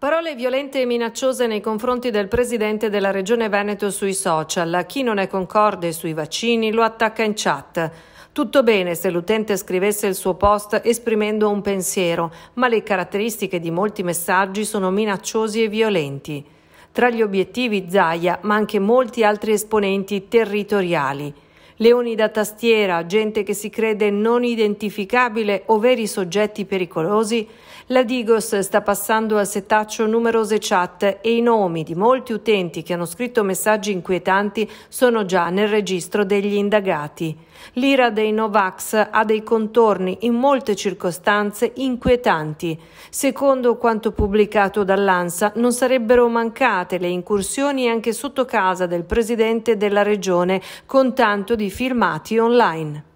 Parole violente e minacciose nei confronti del presidente della Regione Veneto sui social. Chi non è concorde sui vaccini lo attacca in chat. Tutto bene se l'utente scrivesse il suo post esprimendo un pensiero, ma le caratteristiche di molti messaggi sono minacciosi e violenti. Tra gli obiettivi Zaia, ma anche molti altri esponenti territoriali leoni da tastiera, gente che si crede non identificabile o veri soggetti pericolosi, la Digos sta passando al setaccio numerose chat e i nomi di molti utenti che hanno scritto messaggi inquietanti sono già nel registro degli indagati. L'ira dei Novax ha dei contorni in molte circostanze inquietanti. Secondo quanto pubblicato dall'ANSA, non sarebbero mancate le incursioni anche sotto casa del presidente della regione con tanto di firmati online.